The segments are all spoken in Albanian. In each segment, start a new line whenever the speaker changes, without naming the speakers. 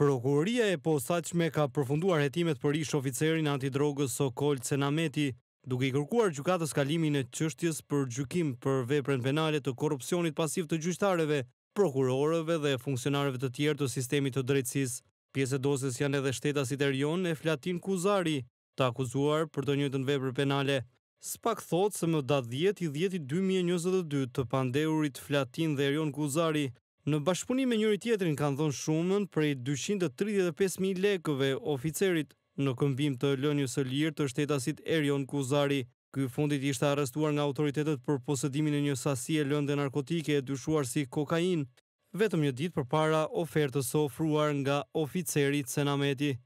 Prokuroria e posaçme ka përfunduar hetimet për ish oficerin antidrogës Sokol Cenameti, duke i kërkuar gjykatës kalimin e çështjes për gjykim për veprën penale të korrupsionit pasiv të gjyqtarëve, prokurorëve dhe funksionarëve të tjerë të sistemit të drejtësisë. Pjesë dosës janë edhe shtetasi rion e Flatin Kuzari, të akuzuar për të njëjtën veprë penale. Spak thotë se më datë 10 i 10 i 2022 të pandeurit Flatin dhe Erion Kuzari Në bashkëpunim me njëri tjetrin kanë dhënë shumën prej 235.000 lekëve oficerit në këmbim të lënjë së lirë të shtetasit Erion Kuzari. Ky fundit ishte arrestuar nga autoritetet për posedimin e një sasi e lënde narkotike e dyshuar si kokain, vetëm një ditë për para ofertës ofruar nga oficerit Senameti.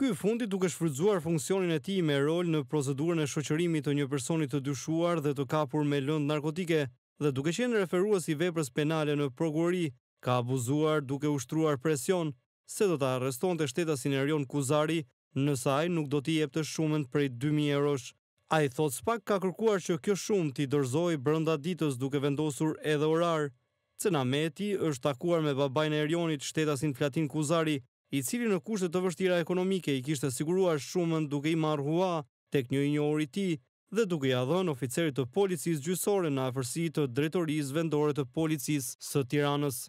Ky fundit duke shfrydzuar funksionin e ti me rol në procedurën e shoqërimit të një personit të dyshuar dhe të kapur me lëndë narkotike dhe duke qenë referuas i veprës penale në prokurori ka abuzuar duke ushtruar presion se do të arreston të shteta sinerion Kuzari nësa ai nuk do t'i jep të shumën prej 2.000 eurosh. A i thot spak ka kërkuar që kjo shumë t'i dorzoj brënda ditës duke vendosur edhe orar. Cenameti është takuar me babaj në erionit shtetasin Flatin Kuzari, i cili në kushtet të vështira ekonomike i kishtë siguruar shumën duke i marrë hua tek një i një ori ti dhe duke i adhën oficerit të policis gjysore në afërsi të dretoris vendore të policis së tiranës.